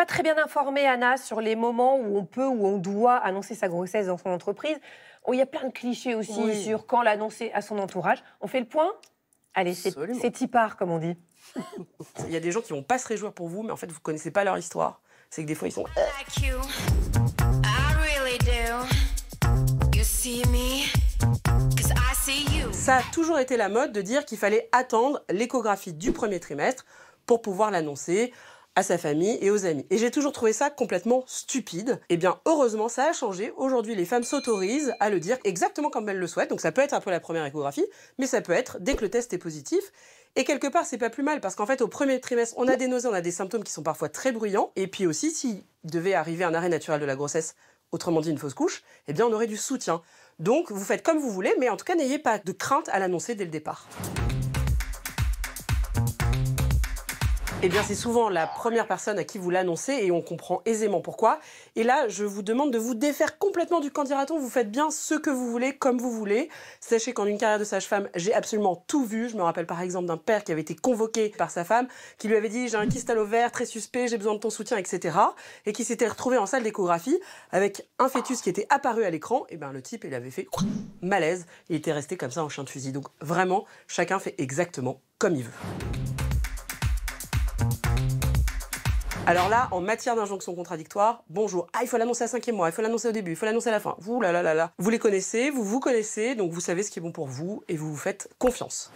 pas très bien informée, Anna, sur les moments où on peut ou on doit annoncer sa grossesse dans son entreprise. Il y a plein de clichés aussi sur quand l'annoncer à son entourage. On fait le point Allez, c'est part comme on dit. Il y a des gens qui vont pas se réjouir pour vous, mais en fait, vous connaissez pas leur histoire. C'est que des fois, ils sont... Ça a toujours été la mode de dire qu'il fallait attendre l'échographie du premier trimestre pour pouvoir l'annoncer à sa famille et aux amis. Et j'ai toujours trouvé ça complètement stupide. Et eh bien heureusement, ça a changé. Aujourd'hui, les femmes s'autorisent à le dire exactement comme elles le souhaitent. Donc ça peut être un peu la première échographie, mais ça peut être dès que le test est positif. Et quelque part, c'est pas plus mal parce qu'en fait, au premier trimestre, on a des nausées, on a des symptômes qui sont parfois très bruyants. Et puis aussi, s'il devait arriver un arrêt naturel de la grossesse, autrement dit une fausse couche, eh bien, on aurait du soutien. Donc, vous faites comme vous voulez, mais en tout cas, n'ayez pas de crainte à l'annoncer dès le départ. Eh bien, c'est souvent la première personne à qui vous l'annoncez et on comprend aisément pourquoi. Et là, je vous demande de vous défaire complètement du candidaton. Vous faites bien ce que vous voulez, comme vous voulez. Sachez qu'en une carrière de sage-femme, j'ai absolument tout vu. Je me rappelle par exemple d'un père qui avait été convoqué par sa femme, qui lui avait dit J'ai un kyste à l'ovaire, très suspect, j'ai besoin de ton soutien, etc. Et qui s'était retrouvé en salle d'échographie avec un fœtus qui était apparu à l'écran. Et eh bien, le type, il avait fait malaise. Il était resté comme ça en chien de fusil. Donc, vraiment, chacun fait exactement comme il veut. Alors là, en matière d'injonction contradictoire, bonjour. Ah, il faut l'annoncer à cinquième mois, il faut l'annoncer au début, il faut l'annoncer à la fin. Vous, là, là, là, là. Vous les connaissez, vous vous connaissez, donc vous savez ce qui est bon pour vous et vous vous faites confiance.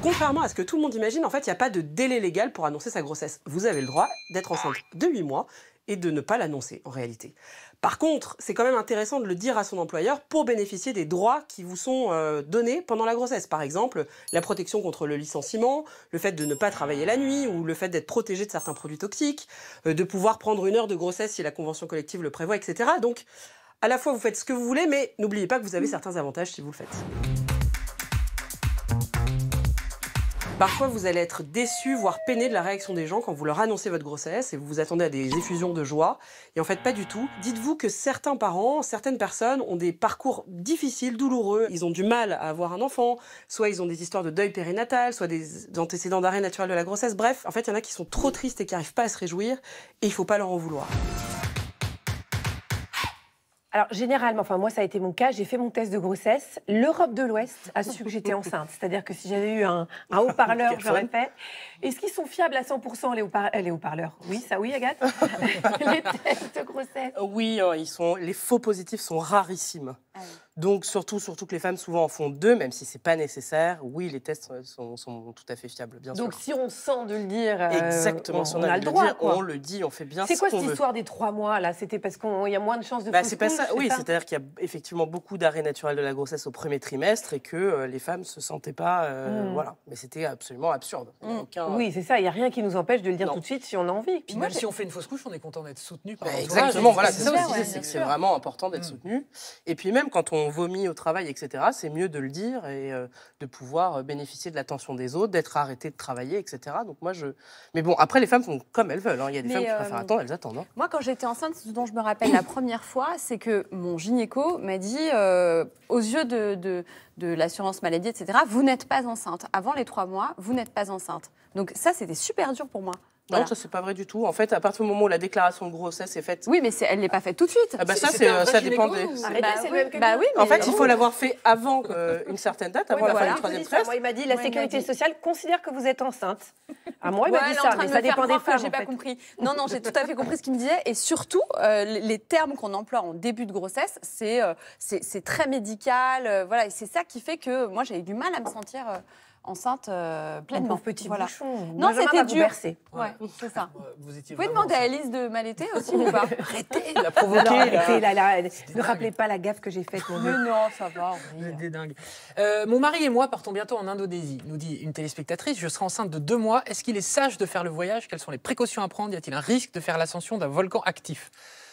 Contrairement à ce que tout le monde imagine, en fait, il n'y a pas de délai légal pour annoncer sa grossesse. Vous avez le droit d'être enceinte de 8 mois et de ne pas l'annoncer en réalité. Par contre, c'est quand même intéressant de le dire à son employeur pour bénéficier des droits qui vous sont euh, donnés pendant la grossesse. Par exemple, la protection contre le licenciement, le fait de ne pas travailler la nuit ou le fait d'être protégé de certains produits toxiques, euh, de pouvoir prendre une heure de grossesse si la convention collective le prévoit, etc. Donc, à la fois, vous faites ce que vous voulez, mais n'oubliez pas que vous avez mmh. certains avantages si vous le faites. Parfois, vous allez être déçu, voire peiné de la réaction des gens quand vous leur annoncez votre grossesse et vous vous attendez à des effusions de joie. Et en fait, pas du tout. Dites-vous que certains parents, certaines personnes ont des parcours difficiles, douloureux. Ils ont du mal à avoir un enfant. Soit ils ont des histoires de deuil périnatal, soit des antécédents d'arrêt naturel de la grossesse. Bref, en fait, il y en a qui sont trop tristes et qui n'arrivent pas à se réjouir. Et il ne faut pas leur en vouloir. Alors généralement, enfin moi ça a été mon cas, j'ai fait mon test de grossesse. L'Europe de l'Ouest a su que j'étais enceinte, c'est-à-dire que si j'avais eu un, haut-parleur, j'aurais fait. Est-ce qu'ils sont fiables à 100% les, haut euh, les parleurs Oui, ça oui Agathe Les tests de grossesse Oui, hein, ils sont, les faux positifs sont rarissimes. Ah donc surtout, surtout que les femmes souvent en font deux, même si c'est pas nécessaire. Oui, les tests sont, tout à fait fiables, bien sûr. Donc si on sent de le dire, euh, on, a, le droit, on le dit, on fait bien. C'est quoi cette histoire des trois mois là C'était parce qu'il y a moins de chances de. Bah, c'est pas ça. Oui, c'est-à-dire qu'il y a effectivement beaucoup d'arrêts naturels de la grossesse au premier trimestre et que euh, les femmes se sentaient pas, euh, hmm. voilà. Mais c'était absolument absurde. Hmm. Aucun... Oui, c'est ça. Il y a rien qui nous empêche de le dire tout de suite si on a envie. Puis même si on fait une fausse couche, on est content d'être soutenu par. Bah, exactement. Voilà, c'est ça aussi. C'est vraiment important d'être hmm. soutenu. Et puis même quand on on vomit au travail, etc., c'est mieux de le dire et euh, de pouvoir euh, bénéficier de l'attention des autres, d'être arrêté de travailler, etc. Donc moi, je... Mais bon, après, les femmes font comme elles veulent. Hein. Il y a des femmes qui préfèrent euh, attendre, elles attendent. Hein. Moi, quand j'étais enceinte, ce dont je me rappelle la première fois, c'est que mon gynéco m'a dit, aux yeux de, de l'assurance maladie, etc., vous n'êtes pas enceinte. Avant les trois mois, vous n'êtes pas enceinte. Donc ça, c'était super dur pour moi. Non, ça c'est pas vrai du tout. En fait, à partir du moment où la déclaration de grossesse est faite. Oui, mais elle n'est pas faite tout de suite. Ah bah ça, euh, ça dépend des. Bah, bah, oui, en fait, il faut l'avoir fait avant euh, une certaine date, avant la fin du troisième trimestre. Moi, il m'a dit la sécurité sociale considère que vous êtes enceinte. À ah, moi, il m'a dit ça, mais ça dépend des femmes. J'ai pas compris. Non, non, j'ai tout à fait compris ce qu'il me disait. Et surtout, euh, les termes qu'on emploie en début de grossesse, c'est c'est très médical. Voilà, et c'est ça qui fait que moi, j'avais du mal à me sentir enceinte euh, pleinement. petit voilà. Non, c'était dur. c'est ça. Vous, pouvez demander à Alice de m'allaiter aussi ou pas Arrêtez, la provoquer. ne rappelez pas la gaffe que j'ai faite. non, ça va. Euh, mon mari et moi partons bientôt en Indonésie, nous dit une téléspectatrice. Je serai enceinte de deux mois. Est-ce qu'il est sage de faire le voyage Quelles sont les précautions à prendre Y a-t-il un risque de faire l'ascension d'un volcan actif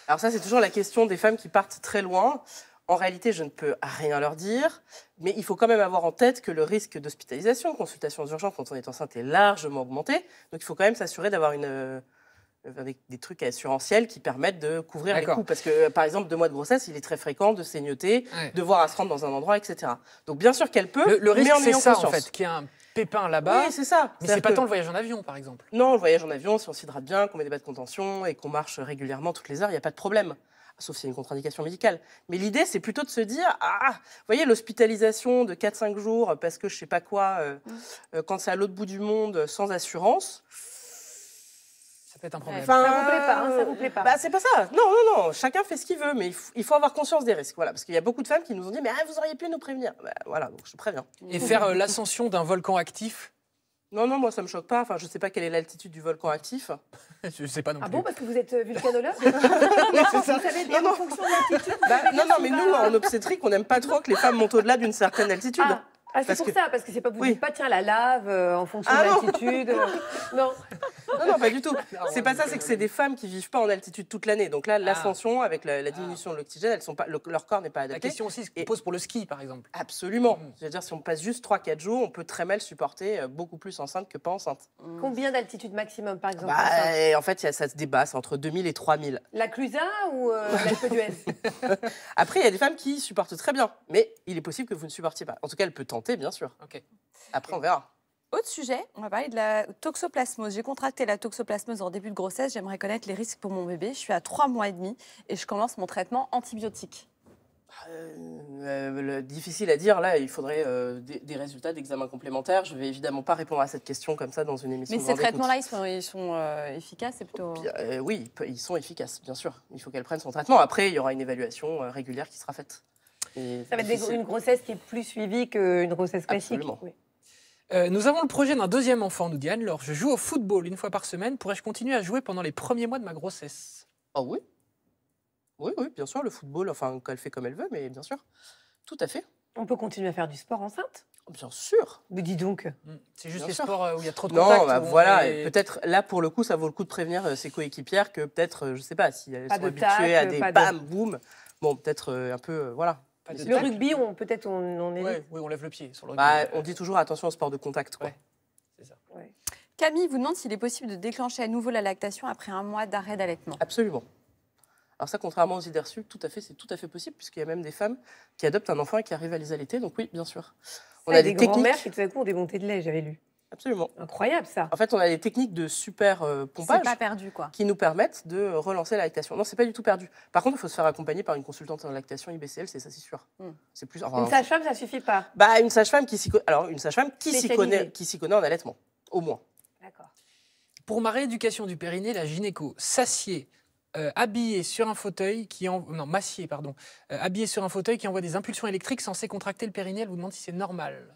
Alors ça, c'est toujours la question des femmes qui partent très loin. En réalité, je ne peux rien leur dire, mais il faut quand même avoir en tête que le risque d'hospitalisation, consultation d'urgence quand on est enceinte est largement augmenté. Donc il faut quand même s'assurer d'avoir euh, des trucs assurantiels qui permettent de couvrir les coûts. Parce que, euh, par exemple, deux mois de grossesse, il est très fréquent de saignoter, de voir à se rendre dans un endroit, etc. Donc, bien sûr qu'elle peut, le, le risque, mais en ça, en fait, qu'il y a un pépin là-bas. Oui, c'est ça. Mais c'est pas tant le voyage en avion, par exemple. Non, le voyage en avion, si on s'hydrate bien, qu'on met des bas de contention et qu'on marche régulièrement toutes les heures, il n'y a pas de problème sauf si c'est une contre-indication médicale. Mais l'idée, c'est plutôt de se dire, ah, ah vous voyez, l'hospitalisation de 4-5 jours parce que je sais pas quoi, euh, mm. euh, quand c'est à l'autre bout du monde sans assurance. Ça peut être un problème. Enfin, ça vous plaît pas, hein, vous plaît pas. Bah, c'est pas ça. Non, non, non. Chacun fait ce qu'il veut, mais il faut, avoir conscience des risques. Voilà, parce qu'il y a beaucoup de femmes qui nous ont dit, mais ah, vous auriez pu nous prévenir. Bah, voilà, donc je préviens. Et faire euh, l'ascension d'un volcan actif non, non, moi ça me choque pas. Enfin, je sais pas quelle est l'altitude du volcan actif. je sais pas non ah plus. Ah bon, parce que vous êtes euh, vulcanologue Vous savez en fonction de l'altitude. Bah, non, non, mais nous, en obstétrique, on n'aime pas trop que les femmes montent au-delà d'une certaine altitude. Ah, c'est pour ça, parce que c'est pas vous oui. pas tiens la lave euh, en fonction ah de l'altitude. Euh, non. non. pas du tout. C'est pas ça, c'est que c'est des femmes qui vivent pas en altitude toute l'année. Donc là, ah. l'ascension avec la, ah. diminution de l'oxygène, sont pas, leur corps n'est pas adapté. La question aussi se pose pour le ski, par exemple. Absolument. C'est-à-dire mm. si on passe juste 3-4 jours, on peut très mal supporter euh, beaucoup plus enceinte que pas enceinte. Mm. Combien d'altitude maximum, par exemple bah, En fait, ça se débat, c'est entre 2000 et 3000. La Clusa ou la l'Alpe Après, il y a des femmes qui supportent très bien, mais il est possible que vous ne supportiez pas. En tout cas, elle peut tenter bien sûr. Ok. Après, on verra. Autre sujet, on va parler de la toxoplasmose. J'ai contracté la toxoplasmose en début de grossesse. J'aimerais connaître les risques pour mon bébé. Je suis à trois mois et demi et je commence mon traitement antibiotique. Euh, euh, difficile à dire. Là, il faudrait euh, des, résultats d'examen complémentaire. Je vais évidemment pas répondre à cette question comme ça dans une émission. Mais ces traitements-là, ils sont, efficaces, plutôt. Oh, oui, ils sont efficaces, bien sûr. Il faut qu'elle prenne son traitement. Après, il y aura une évaluation régulière qui sera faite. Ça va être une grossesse qui est plus suivie qu'une grossesse classique. Euh, nous avons le projet d'un deuxième enfant, nous dit anne Je joue au football une fois par semaine. Pourrais-je continuer à jouer pendant les premiers mois de ma grossesse Ah oui Oui, oui, bien sûr, le football, enfin, qu'elle fait comme elle veut, mais bien sûr. Tout à fait. On peut continuer à faire du sport enceinte Bien sûr. Mais dis donc. Hmm, c'est juste les sports euh, où il y a trop de contacts. Non, bah, voilà. Peut-être là pour le coup, ça vaut le coup de prévenir euh, ses coéquipières que peut-être, je sais pas, si elles sont habituées à des bam, boum. Bon, peut-être un peu, voilà, le rugby, on peut-être on, on est. oui, on lève le pied sur le bah, rugby. on dit toujours attention au sport de contact. Camille vous demande s'il est possible de déclencher à nouveau la lactation après un mois d'arrêt d'allaitement. Absolument. Alors ça, contrairement aux idées reçues, tout à fait, c'est tout à fait possible puisqu'il y a même des femmes qui adoptent un enfant et qui arrivent à les allaiter. Donc oui, bien sûr. On a des, des mères qui tout à coup ont des montées de lait, j'avais lu. Absolument. Incroyable ça. En fait, on a des techniques de super euh, pompage qui nous permettent de relancer la lactation. Non, c'est pas du tout perdu. Par contre, il faut se faire accompagner par une consultante en lactation IBCL, c'est ça, c'est sûr. Hmm. C'est plus. une sage-femme, ça suffit pas. Bah, une sage-femme qui s'y alors une sage-femme qui s'y connaît, qui s'y connaît en allaitement, au moins. D'accord. Pour ma rééducation du périnée, la gynéco s'assied. Euh, sur un fauteuil qui en... non massier pardon euh, sur un fauteuil qui envoie des impulsions électriques censées contracter le périnée elle vous demande si c'est normal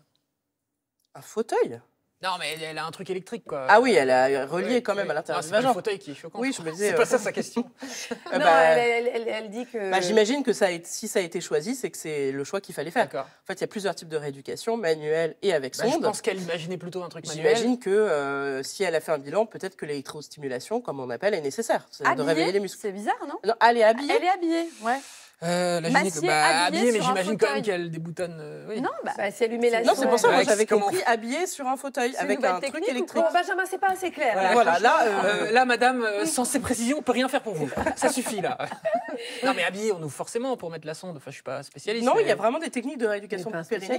un fauteuil non, mais elle a un truc électrique, quoi. Ah oui, elle a relié quand même à l'intérieur C'est vagin. fauteuil qui Oui, je C'est pas euh, ça sa question. Ah non, bah, elle, dit que. Bah, j'imagine que ça si ça a été choisi, c'est que c'est le choix qu'il fallait faire. En fait, il y a plusieurs types de rééducation, manuelle et avec bah, sonde. je pense qu'elle imaginait plutôt un truc manuel. J'imagine que euh, si elle a fait un bilan, peut-être que l'électrostimulation, comme on appelle, est nécessaire. de réveiller les muscles. C'est bizarre, non, non Elle est habillée. Elle est habillée, ouais. Euh, la bah, habillée, mais j'imagine quand même qu'elle déboutonne. Euh, non, bah, bah, c'est allumer la Non, c'est pour ça, que j'avais compris habillée sur un fauteuil avec un truc électrique. Bah, Benjamin, c'est pas assez clair. Voilà, euh, là, madame, sans ces précisions, on peut rien faire pour vous. Ça suffit, là. non, mais on nous forcément pour mettre la sonde. Enfin, je suis pas spécialiste. Non, il y a vraiment des techniques de rééducation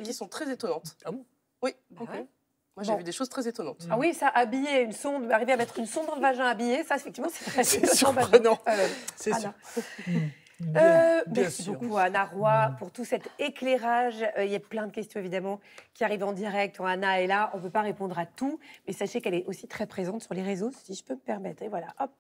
qui sont très étonnantes. Ah bon Oui. Ah moi, j'ai vu des choses très étonnantes. Mm. Ah oui, ça, habiller une sonde, arriver à mettre une sonde dans le vagin habillé, ça, effectivement, c'est très C'est surprenant. C'est sûr. Euh, merci beaucoup Anna Roy mm. pour tout cet éclairage. Euh, il y a plein de questions évidemment qui arrivent en direct. Anna est là, on ne peut pas répondre à tout, mais sachez qu'elle est aussi très présente sur les réseaux, si je peux me permettre. Et voilà, hop,